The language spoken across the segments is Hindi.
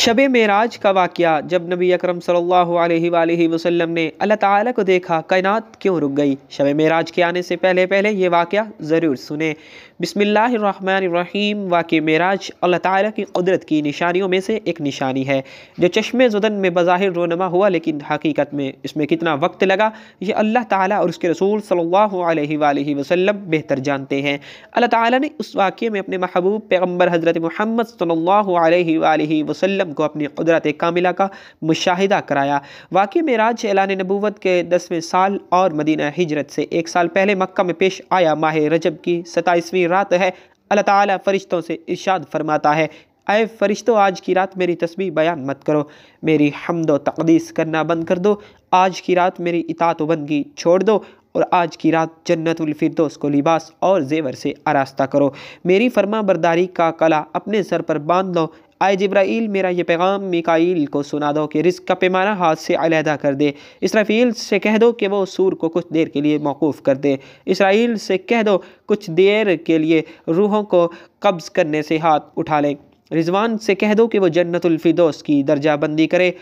शब मेराज का वाक़ जब नबी अक्रम सल्ला वसम ने अल्लाह ताला को देखा कायनात क्यों रुक गई शब मेराज के आने से पहले पहले ये वाक़ ज़रूर सुने बिसमीम वाक़ मराज अल्लाह ताली की कुदरत की निशानियों में से एक निशानी है जो चश्मे जुदन में बज़ाहिर रोनमा हुआ लेकिन हकीकत में इसमें कितना वक्त लगा ये अल्लाह ताली और उसके रसूल सल्ला वसम बेहतर जानते हैं अल्लाह ताली ने उस वाक़े में अपने महबूब पैगम्बर हज़रत महमद सल्ला अलैहि को अपनी कुदरत कामिला का मुशाह कराया वाक़ मराज एलान नबूत के दसवें साल और मदीना हिजरत से एक साल पहले मक् में पेश आया माह रजब की सताईसवीं रात है अल्लाह ताला फ़रिश्तों से इर्शाद फरमाता है आए फ़रिश्तों आज की रात मेरी तस्वीर बयान मत करो मेरी हमदो तकदीस करना बंद कर दो आज की रात मेरी इतात बंदगी छोड़ दो और आज की रात जन्नतफरदोस को लिबास और जेवर से आरास्ता करो मेरी फर्मा बरदारी का कला अपने सर पर बांध लो आए जब्राइल मेरा ये पैगाम मिकाइल को सुना दो कि रिस्क का पैमाना हाथ से अलहदा कर दे इसराफील से कह दो कि वो सूर को कुछ देर के लिए मौकूफ़ कर दे इसराइल से कह दो कुछ देर के लिए रूहों को कब्ज़ करने से हाथ उठा लें रिजवान से कह दो कि वो जन्नतुल्फ़िदोस की दर्जाबंदी करे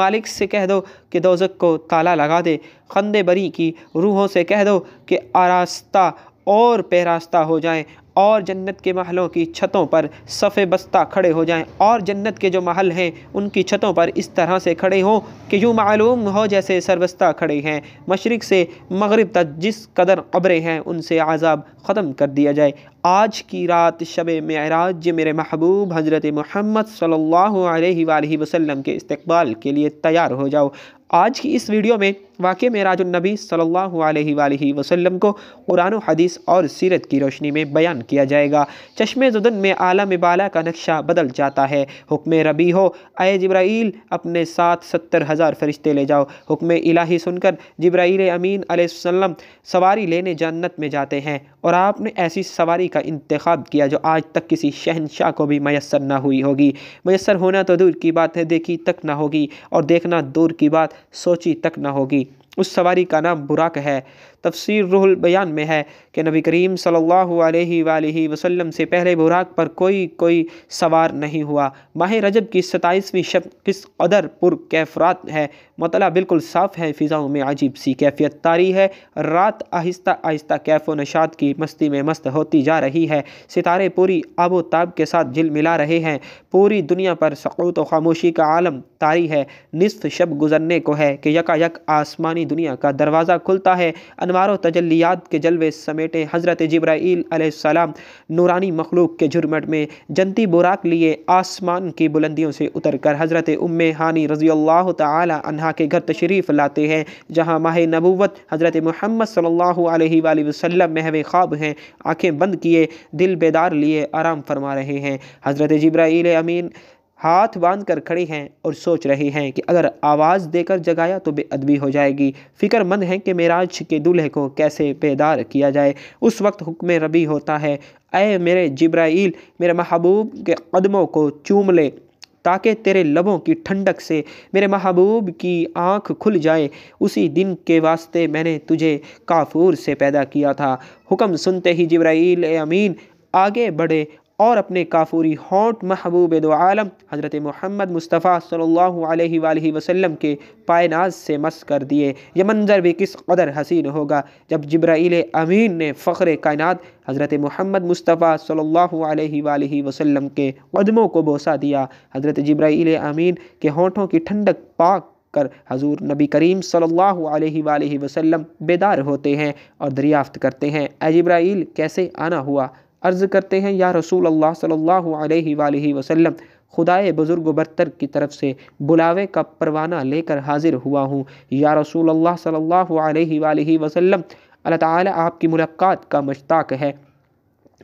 मालिक से कह दो कि दोजक को ताला लगा दे खंदे बरी की रूहों से कह दो कि आरास्ता और पेरास्ता हो जाए और जन्नत के महलों की छतों पर सफ़े बस्ता खड़े हो जाएं और जन्नत के जो महल हैं उनकी छतों पर इस तरह से खड़े हों कि यूँ मालूम हो जैसे सरबस्ता खड़े हैं मशरक़ से मगरब तक जिस कदर कब्रें हैं उनसे आज़ाब ख़त्म कर दिया जाए आज की रात शब मराज मेरे महबूब हज़रत महमद सल्ला वसलम के इस्तबाल के लिए तैयार हो जाओ आज की इस वीडियो में वाक़ मेराजनबी सल्ला वसलम को कुरान हदीस और सीरत की रोशनी में बयान किया जाएगा चश्मे जुदन में आलम बाला का नक्शा बदल जाता है हुक्म रबी हो आए जब्राइल अपने साथ सत्तर हज़ार फरिश्ते ले जाओ हुक्म इलाही सुनकर जब्राइल अमीन आसम सवारी लेने जन्नत में जाते हैं और आपने ऐसी सवारी का इंतखब किया जो आज तक किसी शहनशाह को भी मैसर ना हुई होगी मैसर होना तो दूर की बात है देखी तक ना होगी और देखना दूर की बात सोची तक ना होगी उस सवारी का नाम बुराक है तफसर रुहुल बयान में है कि नबी करीम सल्ला वसलम से पहले बुराक पर कोई कोई सवार नहीं हुआ माह रजब की सताईसवीं शब किस कदर कैफरात है मतला बिल्कुल साफ़ है फ़िज़ाओं में अजीब सी कैफियत तारी है रात आहिस्ता आहिस्ता कैफो नशात की मस्ती में मस्त होती जा रही है सितारे पूरी आबो ताब के साथ झिल मिला रहे हैं पूरी दुनिया पर सकूत व खामोशी का आलम तारी है निसफ शब गुजरने को है कि यकायक आसमानी दुनिया का दरवाज़ा खुलता है अनवार तजलियात के जलवे समेटे हज़रत जब्राईसम नूरानी मखलूक के झुरमट में जनती बुराक लिए आसमान की बुलंदियों से उतर कर हज़रत उम हानी रज़ी अल्लाह तहा के घर तशरीफ़ लाते हैं जहाँ माह नबूत हज़रत महमद सल्ला वसम महव ख्वाब हैं आँखें बंद किए दिल बेदार लिए आराम फरमा रहे हैं हज़रत जब्राईल अमीन हाथ बांध कर खड़े हैं और सोच रहे हैं कि अगर आवाज़ देकर जगाया तो बेअदबी हो जाएगी फ़िक्रमंद हैं कि मेराज के दूल्हे को कैसे बेदार किया जाए उस वक्त हुक्म रबी होता है अय मेरे जिब्राइल मेरे महबूब के कदमों को चूम ले ताकि तेरे लबों की ठंडक से मेरे महबूब की आँख खुल जाए उसी दिन के वास्ते मैंने तुझे काफूर से पैदा किया था हुक्म सुनते ही जिब्राइल अमीन आगे बढ़े और अपने काफूरी होंठ महबूब दो आलम हज़रत मोहम्मद मुस्तफ़ा सल्लल्लाहु अलैहि वसल्लम के पायनाज से मस कर दिए यह मंज़र भी किस कदर हसीन होगा जब जब्राइल अमीन ने फ़ख्र कायनात हज़रत मोहम्मद मुस्तफ़ा सल्लल्लाहु अलैहि वसल्लम के कदमों को बोसा दिया हज़रत जब्राइल अमीन के होंठों की ठंडक पाक कर हजूर नबी करीम सल्लल्लाहु अलैहि वसल्लम बेदार होते हैं और दरियाफ़त करते हैं अजब्राइल कैसे आना हुआ अर्ज़ करते हैं या रसूल अल्लाह सल्लल्लाहु अलैहि सल्ला वसल्लम खुदाए बुज़ुर्ग बरतर की तरफ से बुलावे का परवाना लेकर हाजिर हुआ हूँ या रसूल अल्लाह सल्लल्लाहु अलैहि वसल्लम अल्लाह ताला आपकी मुलाकात का मुश्ताक है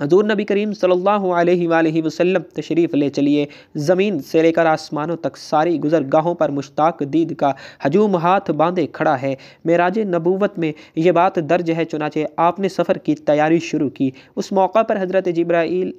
हजूर नबी करीम सल्लल्लाहु अलैहि सल्ला वसल्लम तशरीफ़ ले चलिए ज़मीन से लेकर आसमानों तक सारी गुजरगाहों पर मुश्ताक दीद का हजूम हाथ बांधे खड़ा है मेराज नबूवत में ये बात दर्ज है चुनाचे आपने सफ़र की तैयारी शुरू की उस मौका पर हज़रत जब्राईल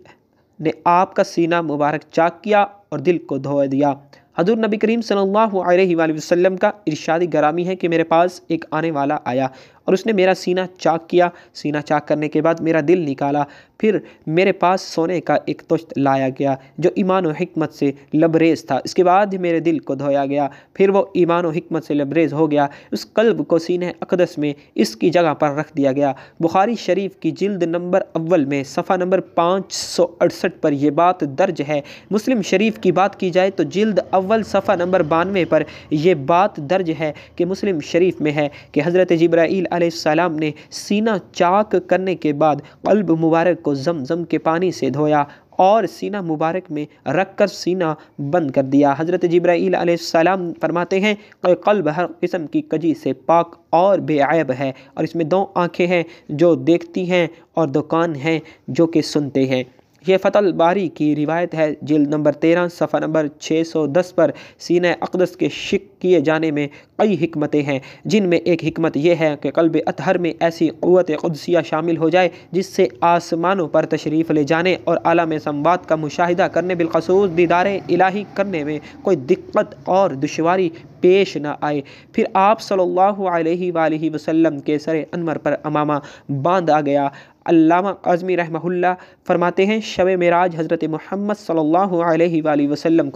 ने आपका सीना मुबारक चाक किया और दिल को धो दिया हजूर नबी करीम सल्लल्लाहु अलैहि वसल्लम का इर्शादी गरामी है कि मेरे पास एक आने वाला आया और उसने मेरा सीना चाक किया सीना चाक करने के बाद मेरा दिल निकाला फिर मेरे पास सोने का एक तुश्त लाया गया जो ईमान व हमत से लबरेज था इसके बाद मेरे दिल को धोया गया फिर वो ईमान व हमत से लबरेज हो गया उस कल्ब को सीने अकदस में इसकी जगह पर रख दिया गया बुखारी शरीफ की जिल्द नंबर अव्वल में सफ़ा नंबर पाँच सौ अड़सठ पर यह बात दर्ज है मुस्लिम शरीफ की बात की जाए तो जिल्द अव्वल सफ़ा नंबर बानवे पर यह बात दर्ज है कि मुस्लिम शरीफ में है कि हज़रत जब्राईल आसमाम ने सीना चाक करने के बाद कल्ब मुबारक को जमजम के पानी से धोया और सीना मुबारक में रख कर सीना बंद कर दिया हज़रत जब्राईल सलाम फरमाते हैं कि कल्ब हर किस्म की कजी से पाक और बेअब है और इसमें दो आंखें हैं जो देखती हैं और दो कान हैं जो कि सुनते हैं ये फ़तल बारी की रिवायत है जिल नंबर तेरह सफ़ा नंबर छः सौ दस पर सीन अकदस के शिक किए जाने में कई हमतें हैं जिनमें एक हमत यह है कि कल्ब अतहर में ऐसी क़वत कदसिया शामिल हो जाए जिससे आसमानों पर तशरीफ़ ले जाने और अलाम संवाद का मुशाह करने बिलखसूस दीदार इलाही करने में कोई दिक्कत और दुशारी पेश न आए फिर आप सल्लल्लाहु अलैहि वसल्लम के सर अनवर पर अमामा बांध आ गया अल्लामा आज़मी रहमहुल्ला फरमाते हैं शब मराज हज़रत मोहम्मद सल्ला अलैहि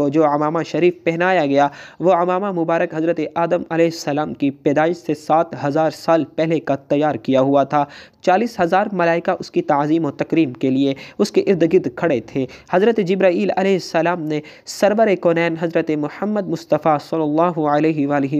को जो अमामा शरीफ पहनाया गया वो अमामा मुबारक हज़रत आदम आसम की पैदाइश से सात हज़ार साल पहले का तैयार किया हुआ था चालीस हज़ार मलाइका उसकी तज़ीम और तकरीम के लिए उसके इर्द गिर्द खड़े थे हज़रत आसम ने सरबर कौनैन हज़रत महमद मुस्तफ़ा सल्ला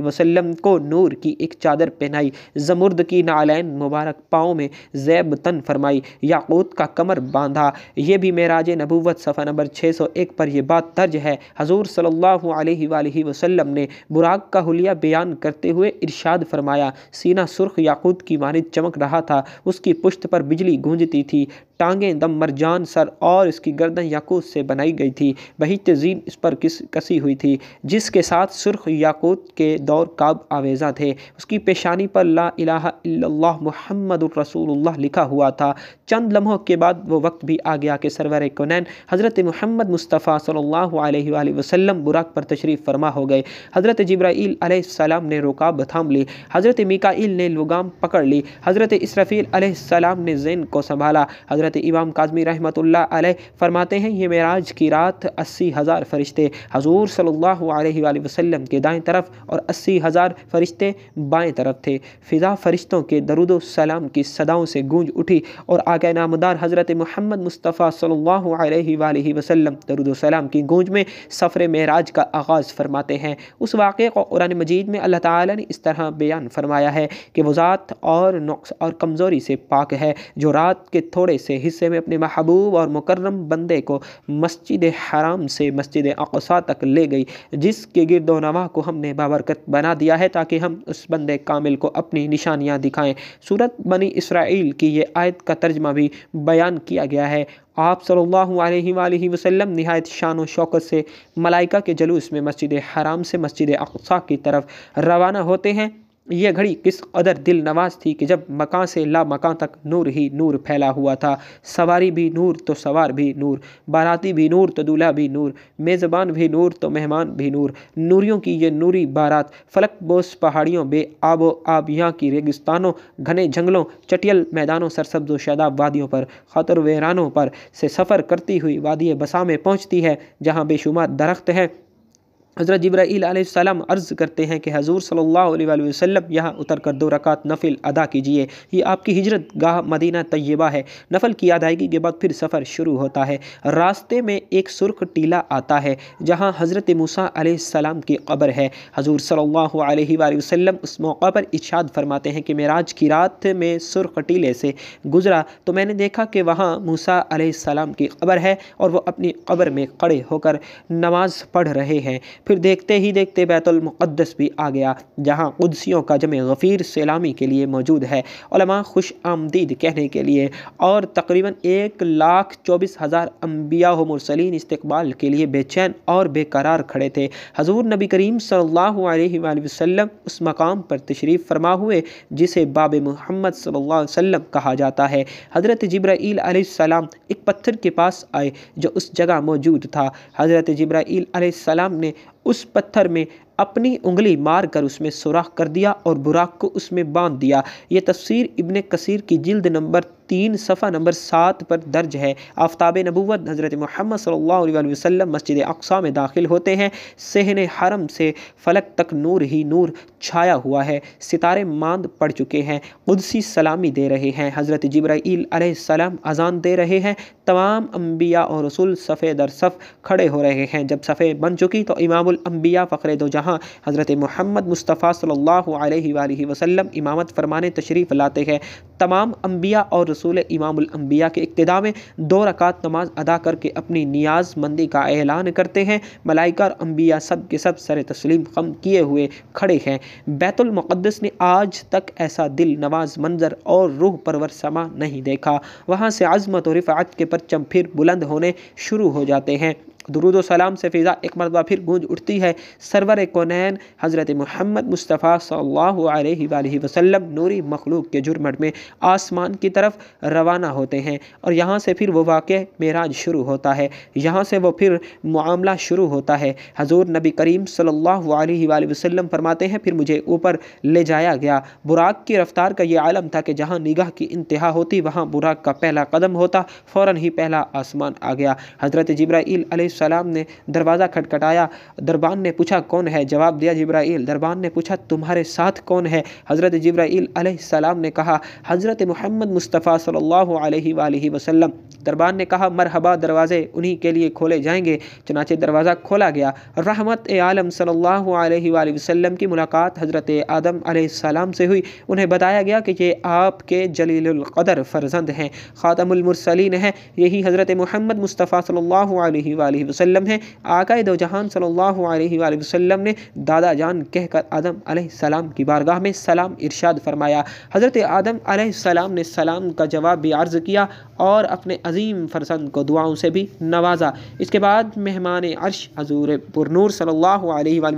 वसलम को नूर की एक चादर पहनाई जमुर्द की नालैन मुबारक पाओ में जैब तन फरमा फरमाई याकूत का कमर बांधा ये भी मेराज नबूवत सफ़ा नंबर 601 पर यह बात दर्ज है हजूर सल्लल्लाहु अलैहि वसल्लम ने बुराक का हलिया बयान करते हुए इरशाद फरमाया सीना सुर्ख याकूत की मानद चमक रहा था उसकी पुश्त पर बिजली गूंजती थी टांगें दम मरजान सर और इसकी गर्दन याकूत से बनाई गई थी वही तजीन इस पर किस कसी हुई थी जिसके साथ सुर्ख याकूत के दौर काब आवेज़ा थे उसकी पेशानी पर ला इलाहा मोहम्मद रसूलुल्लाह लिखा हुआ था चंद लम्हों के बाद वो वक्त भी आ गया कि सरवर कनैन हज़रत महमद मुस्तफ़ा सल्ला वसलम बुराक पर तशरीफ़ फरमा हो गए हज़रत जब्राईल ने रुका थाम ली हज़रत मिकाइल ने लुगाम पकड़ ली हज़रत इसरफ़ील अलैहिस्सलाम ने जैन को संभाला हज़रत हज़रत इमाम काजमी रहमत आलै फरमाते हैं ये मेराज की रात अस्सी हज़ार फरिश्ते हजूर सल्ला अलैहि के दाएं तरफ और अस्सी हज़ार फरिश्ते बाएँ तरफ थे फ़िज़ा फरिश्तों के दरुदो सलाम की सदाओं से गूंज उठी और आगे नामदार हज़रत महमद मुस्तफ़ा सल्ला अलैहि दरुदो सलाम की गूंज में सफ़र मराज का आगाज़ फरमाते हैं उस वाक़े को कुरान मजीद में अल्लाह ताली ने इस तरह बयान फरमाया है कि वजात और नुक्स और कमज़ोरी से पाक है जो रात के थोड़े से हिस्से में अपने महबूब और मुकर्रम बंदे को मस्जिद हराम से मस्जिद अकसा तक ले गई जिसके गिरदो नवा को हमने बाबरकत बना दिया है ताकि हम उस बंदे कामिल को अपनी निशानियाँ दिखाएँ सूरत बनी इसराइल की ये आयत का तर्जमा भी बयान किया गया है आप सल्लल्लाहु अलैहि वसल्लम नहायत शान व शौकत से मलाइका के जलूस में मस्जिद हराम से मस्जिद अकसा की तरफ रवाना होते हैं यह घड़ी किस कदर दिल नवाज थी कि जब मकान से ला मकान तक नूर ही नूर फैला हुआ था सवारी भी नूर तो सवार भी नूर बाराती भी नूर तो दूल्हा भी नूर मेज़बान भी नूर तो मेहमान भी नूर नूरियों की ये नूरी बारात फलक बोस पहाड़ियों बे आबो आब यहाँ की रेगिस्तानों घने जंगलों चटियल मैदानों सरसब्ज शादाब वादियों पर खतर वहरानों पर से सफ़र करती हुई वादिय बसा में पहुँचती है जहाँ बेशुमार दरख्त हैं हज़रत जब्राईसम अर्ज़ करते हैं कि हजूर सल्ला वसम यहाँ उतर कर दो रकात नफिल अदा कीजिए ये आपकी हिजरत गाह मदीना तय्यबा है नफल की अदायगी के बाद फिर सफ़र शुरू होता है रास्ते में एक सुर्ख टीला आता है जहाँ हज़रत मूसा सलाम की कब्र है हजूर सल्ला वसम उस मौका पर इशाद फरमाते हैं कि मेराज की रात में सुर्ख टीले से गुज़रा तो मैंने देखा कि वहाँ मूसा सलाम की कब्र है और वह अपनी कब्र में खड़े होकर नमाज़ पढ़ रहे हैं फिर देखते ही देखते बैतुलमक़दस भी आ गया जहाँ कुदसियों का जमे गफ़ीर सलामी के लिए मौजूद है खुश आमदीद कहने के लिए और तकरीबन एक लाख चौबीस हज़ार अम्बिया मुरसलिन इस्तबाल के लिए बेचैन और बेकरार खड़े थे हजूर नबी करीम सल्ला वसम उस मकाम पर तशरीफ़ फरमा हुए जिसे बाब मोहम्मद सल्लल्लाहु कहा जाता है हज़रत जब्राईल एक पत्थर के पास आए जो उस जगह मौजूद था हज़रत जब्राईल सलाम ने उस पत्थर में अपनी उंगली मारकर उसमें सुराख कर दिया और बुराक को उसमें बांध दिया ये तस्वीर इब्न कसीर की जिल्द नंबर तीन सफ़ा नंबर सात पर दर्ज है आफ्ताब नबूत हज़रत महमद सल्ला वसम मस्जिद अकसा में दाखिल होते हैं सहन हरम से फलक तक नूर ही नूर छाया हुआ है सितारे मांद पड़ चुके हैं खुदसी सलामी दे रहे हैं हज़रत जब्राईसम अजान दे रहे हैं तमाम अम्बिया और रसुल सफ़े दर सफ़ खड़े हो रहे हैं जब सफ़े बन चुकी तो इमामबिया फ़खर दो जहाँ हज़रत महमद मुस्तफ़ा सल्ला वसम इमामत फरमाने तशरीफ़ लाते हैं तमाम अम्बिया और रसूल इमामबिया के इब्तदा में दो रकात नमाज अदा करके अपनी नियाज मंदी का ऐलान करते हैं मलाइका और अम्बिया सब के सब सर तस्लीम खम किए हुए खड़े हैं बैतुलमक़दस ने आज तक ऐसा दिल नवाज मंजर और रूह परवर समा नहीं देखा वहाँ से अजमत और रिफ़ात के परचम फिर बुलंद होने शुरू हो जाते हैं दरुद सलाम से फ़िज़ा एक मरतबा फिर गूंज उठती है सरवर कौन हज़रत महमद मुस्तफ़ा सल्लल्लाहु वसलम नूरी मखलूक के झुरमट में आसमान की तरफ रवाना होते हैं और यहाँ से फिर वो वाक़ मेराज शुरू होता है यहाँ से वह फिर मामला शुरू होता है हजूर नबी करीम सल्ला वसलम फरमाते हैं फिर मुझे ऊपर ले जाया गया बुराक की रफ़्तार का ये आलम था कि जहाँ निगाह की इंतहा होती वहाँ बुराक का पहला कदम होता फ़ौर ही पहला आसमान आ गया हज़रत जब्राईल सलाम ने दरवाज़ा खटखटाया दरबान ने पूछा कौन है जवाब दिया जब्राइल दरबान ने पूछा तुम्हारे साथ कौन है हज़रत जब्राइल ने कहा हज़रत मोहम्मद मुस्तफ़ा सल्लल्लाहु अलैहि वसल्लम दरबान ने कहा मरहबा दरवाज़े उन्हीं के लिए खोले जाएंगे चनाचे दरवाज़ा खोला गया रहमत आलम सल्लल्लाहु अलैहि वसल्लम की मुलाकात हज़रत आदम सलाम से हुई उन्हें बताया गया कि ये आपके जलीलकदर फ़र्जंद हैं ख़ातमुलमरसलिन हैं यही हज़रत मोहम्मद मुस्तफ़ा सल्ला वसल्लम हैं आकाए दो जहान सल्लल्लाहु अलैहि वसल्लम ने दादा जान कहकर आदम सलाम की बारगाह में सलाम इरशाद फरमाया हज़रत आदम सलाम ने सलाम का जवाब भी अर्ज़ किया और अपने अजीम फरसंद को दुआओं से भी नवाजा इसके बाद मेहमान अर्श हजूर पुरनूर सल्ला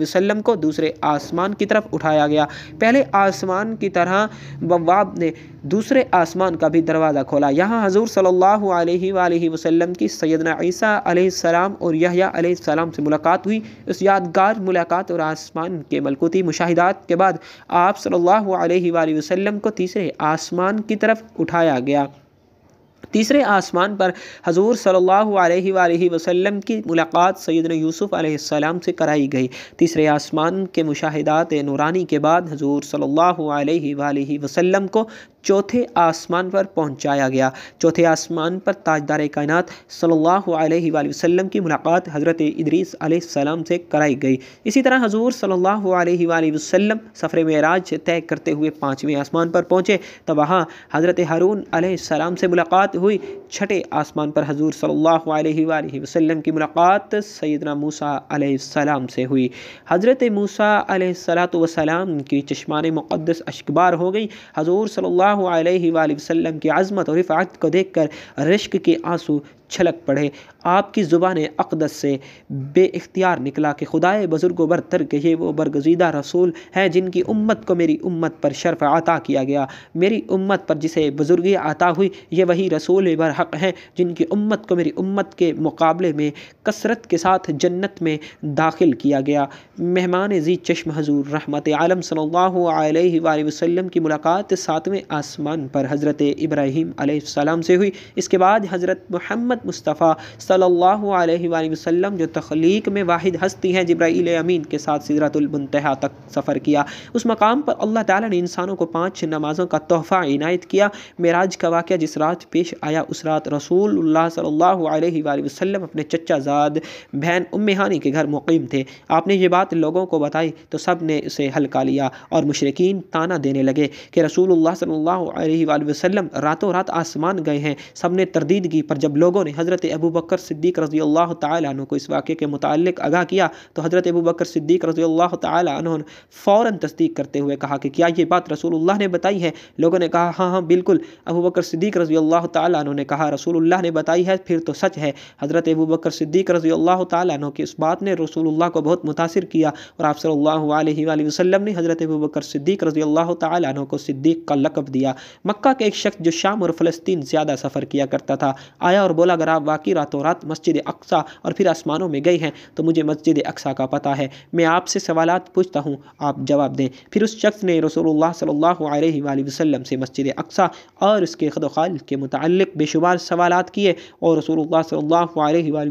वसलम को दूसरे आसमान की तरफ उठाया गया पहले आसमान की तरह बवाब ने दूसरे आसमान का भी दरवाज़ा खोला यहाँ हजूर सल्लल्लाहु अलैहि वसल्लम की सैदना ईसा अलैहिस्सलाम और यहिया से मुलाकात हुई इस यादगार मुलाकात और आसमान के मलकूती मुशाहिदात के बाद आप सल्लल्लाहु अलैहि वसल्लम को तीसरे आसमान की तरफ उठाया गया तीसरे आसमान पर हजूर सल्लल्लाहु अलैहि वसल्लम की मुलाकात सैदन यूसुफ़ अलैहिस्सलाम से कराई गई तीसरे आसमान के मुशाहिदात नूरानी के बाद हजूर सल्लल्लाहु अलैहि वसल्लम को चौथे आसमान पर पहुंचाया गया चौथे आसमान पर ताजदार कायनत सल्लल्लाहु अलैहि वसल्लम की मुलाकात हज़रत इदरीस सलाम से कराई गई इसी तरह हजूर सल्लल्लाहु अलैहि वसल्लम सफ़र राज तय करते हुए पाँचवें आसमान पर पहुँचे तो वहाँ हज़रत हारून सलाम से मुलाकात हुई छठे आसमान पर हजूर सल्ला वसलम की मुलाकात सैदना मूसा अलैहिस्सलाम से हुई हज़रत मूसा वसलाम की चश्मान मुक़दस अशकबार हो गई हजूर सल्ला वसलम की आज़मत और रिफ़ात को देखकर रश्क के आंसू छलक पड़े आपकी ज़ुबान अकदस से बे इख्तियार निकला कि खुदाए बुज़ुर्ग बरतर के ये वो बरगजीदा रसूल हैं जिनकी उम्मत को मेरी उम्मत पर शर्फ अता किया गया मेरी उम्मत पर जिसे बुज़ुर्गी अता हुई ये वही रसूल बरहक हैं जिनकी उम्मत को मेरी उम्मत के मुकाबले में कसरत के साथ जन्नत में दाखिल किया गया मेहमान जी चश्म हजूर रहमत आलम सल्लल्लाहु अलैहि वसल्लम की मुलाकात सातवें आसमान पर हज़रत इब्राहीम से हुई इसके बाद हज़रत मोहम्मद मुस्तफ़ा सल्ला वसम जो तख्लीक में वाद हस्ती हैं जब्राईल अमीन के साथ सिदरतुलमतहा तक सफ़र किया उस मकाम पर अल्लाह ताली ने इंसानों को पाँच नमाज़ों का तोहफ़ा इनायत किया मेराज का वाक़ जिस रात पेश आया उस रात रसूल सल्ला वसम अपने चचाजाद बहन उम्मानी के घर मुकीम थे आपने ये बात लोगों को बताई तो सब ने उसे हल्का लिया और मशरकिन ताना देने लगे कि रसूल सल्ला वसम रातों रात आसमान गए हैं सब ने तरदीदगी पर जब लोगों ने हज़रत अबू बकर सिद्दीक रज़ी अल्लाह तु को इस वाक़े के मुतल आगाह किया तो हज़रत अबू बकर सिद्दीक रज़ी अल्लाह तु ने फ़ौर तस्दीक करते हुए कहा कि क्या ये बात रसूल ने बताई है लोगों ने कहा हाँ हाँ बिल्कुल अबू बकर सिद्दीक रज़ी अल्लाह तु ने कहा रसूल ने बताई है फिर तो सच है हज़रत अबू बकर सिद्दीक रज़ी अल्लाह तु की इस बात ने रसूल को बहुत मुतासर किया और आप सल्ला वसलम ने हज़रत अबू बकर सिद्दीक रज़ी अल्लाह तु को सिद्दीक का लकब दिया मक्का के एक शख्स जो शाम और फ़लस्तीन ज़्यादा सफ़र किया करता था आया और बोला अगर आप वाकई रातों रात मस्जिद अक्सा और फिर आसमानों में गए हैं तो मुझे मस्जिद अक्सा का पता है मैं आपसे सवाल पूछता हूँ आप जवाब दें फिर उस शख्स ने रसोल सल्ला वसलम से मस्जिद अक्सा और उसके खदोखाल के मुतल बेशुमार सवाल किए और रसोल्ला सल्ला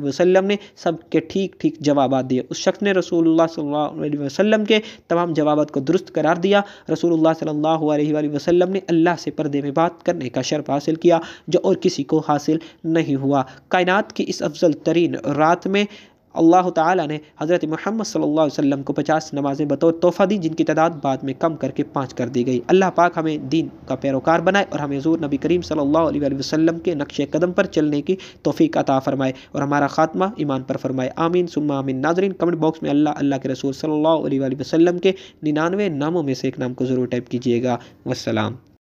वसलम ने सबके ठीक ठीक जवाब दिए उस शख्स ने रसूलुल्लाह सल्लल्लाहु के तमाम जवाब को दुरुस्त करार दिया रसोल सल्ला वसलम ने अल्लाह से पर्दे में बात करने का शर्फ हासिल किया जो और किसी को हासिल नहीं हुआ हुआ कायनात की इस अफजल तरीन रात में अल्लाह ताला ने हज़रत मोहम्मद सल्लल्लाहु अलैहि वसल्लम को पचास नमाज़ें बतौर तोहफ़ा दी जिनकी तादाद बाद में कम करके पाँच कर दी गई अल्लाह पाक हमें दीन का पैरोकार बनाए और हमें हजूर नबी करीम सल्लल्लाहु अलैहि वसल्लम के नक्श कदम पर चलने की तोफ़ी अता फ़रमाए और हमारा ख़ात्मा ईमान पर फ़रमाए आमीन सुम्मा आमीन नाजरीन कमेंट बॉक्स में अल्लाह अल्लाह के रसूल सल्ला वसम के निन्यानवे नामों में से एक नाम को ज़रूर टाइप कीजिएगा वसलाम